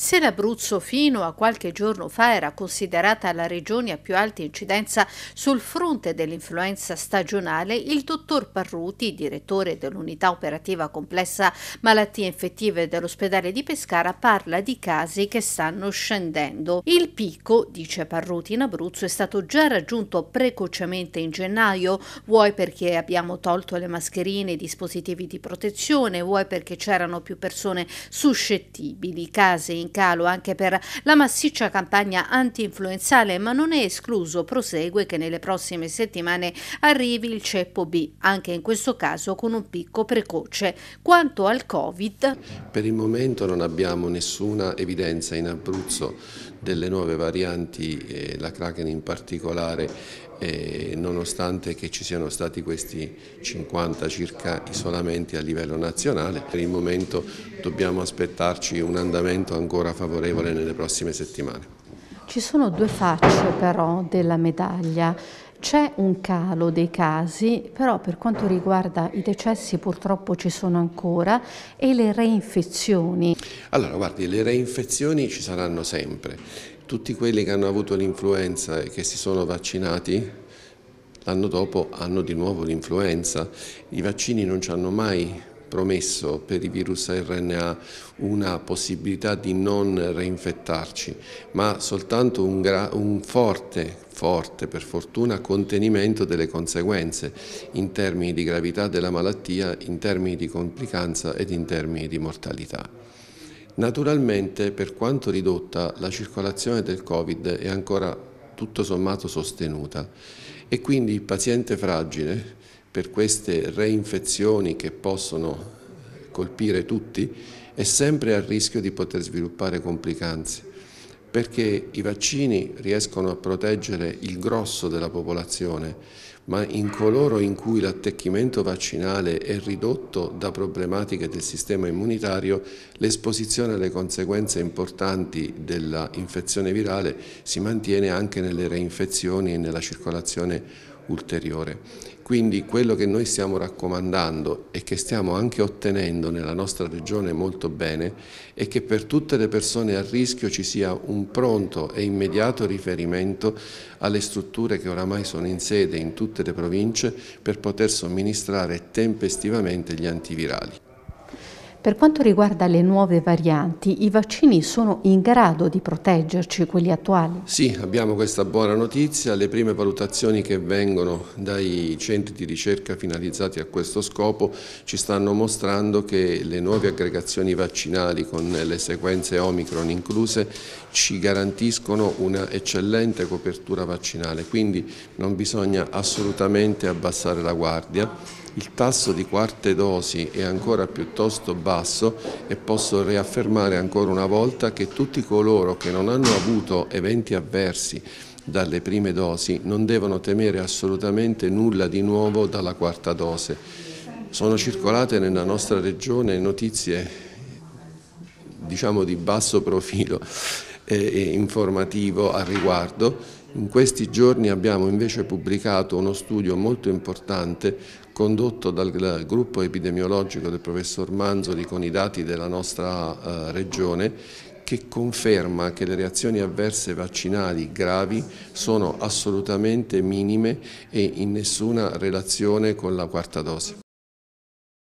Se l'Abruzzo fino a qualche giorno fa era considerata la regione a più alta incidenza sul fronte dell'influenza stagionale, il dottor Parruti, direttore dell'unità operativa complessa malattie infettive dell'ospedale di Pescara, parla di casi che stanno scendendo. Il picco, dice Parruti, in Abruzzo è stato già raggiunto precocemente in gennaio, vuoi perché abbiamo tolto le mascherine e i dispositivi di protezione, vuoi perché c'erano più persone suscettibili. Casi in in calo anche per la massiccia campagna anti-influenzale, ma non è escluso, prosegue, che nelle prossime settimane arrivi il ceppo B, anche in questo caso con un picco precoce. Quanto al Covid... Per il momento non abbiamo nessuna evidenza in Abruzzo delle nuove varianti, eh, la Kraken in particolare, e nonostante che ci siano stati questi 50 circa isolamenti a livello nazionale, per il momento dobbiamo aspettarci un andamento ancora favorevole nelle prossime settimane. Ci sono due facce però della medaglia. C'è un calo dei casi, però per quanto riguarda i decessi purtroppo ci sono ancora e le reinfezioni. Allora, guardi, le reinfezioni ci saranno sempre tutti quelli che hanno avuto l'influenza e che si sono vaccinati, l'anno dopo hanno di nuovo l'influenza. I vaccini non ci hanno mai promesso per i virus RNA una possibilità di non reinfettarci, ma soltanto un, un, forte, forte per fortuna, contenimento delle conseguenze in termini di gravità della malattia, in termini di complicanza ed in termini di mortalità. Naturalmente, per quanto ridotta, la circolazione del Covid è ancora tutto sommato sostenuta e quindi il paziente fragile, per queste reinfezioni che possono colpire tutti, è sempre a rischio di poter sviluppare complicanze perché i vaccini riescono a proteggere il grosso della popolazione, ma in coloro in cui l'attecchimento vaccinale è ridotto da problematiche del sistema immunitario, l'esposizione alle conseguenze importanti dell'infezione virale si mantiene anche nelle reinfezioni e nella circolazione ulteriore. Quindi quello che noi stiamo raccomandando e che stiamo anche ottenendo nella nostra regione molto bene è che per tutte le persone a rischio ci sia un pronto e immediato riferimento alle strutture che oramai sono in sede in tutte le province per poter somministrare tempestivamente gli antivirali. Per quanto riguarda le nuove varianti, i vaccini sono in grado di proteggerci, quelli attuali? Sì, abbiamo questa buona notizia. Le prime valutazioni che vengono dai centri di ricerca finalizzati a questo scopo ci stanno mostrando che le nuove aggregazioni vaccinali con le sequenze Omicron incluse ci garantiscono una eccellente copertura vaccinale, quindi non bisogna assolutamente abbassare la guardia il tasso di quarte dosi è ancora piuttosto basso e posso riaffermare ancora una volta che tutti coloro che non hanno avuto eventi avversi dalle prime dosi non devono temere assolutamente nulla di nuovo dalla quarta dose. Sono circolate nella nostra regione notizie diciamo di basso profilo eh, informativo al riguardo in questi giorni abbiamo invece pubblicato uno studio molto importante condotto dal gruppo epidemiologico del professor Manzoli con i dati della nostra eh, regione che conferma che le reazioni avverse vaccinali gravi sono assolutamente minime e in nessuna relazione con la quarta dose.